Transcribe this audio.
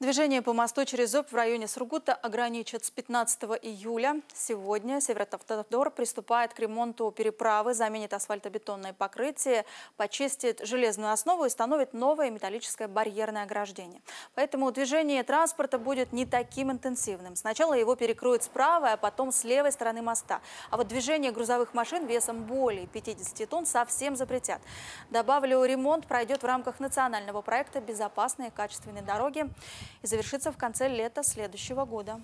Движение по мосту через Обь в районе Сургута ограничат с 15 июля. Сегодня Северотавтодор приступает к ремонту переправы, заменит асфальтобетонное покрытие, почистит железную основу и установит новое металлическое барьерное ограждение. Поэтому движение транспорта будет не таким интенсивным. Сначала его перекроют с правой, а потом с левой стороны моста. А вот движение грузовых машин весом более 50 тонн совсем запретят. Добавлю, ремонт пройдет в рамках национального проекта «Безопасные качественные дороги» и завершится в конце лета следующего года.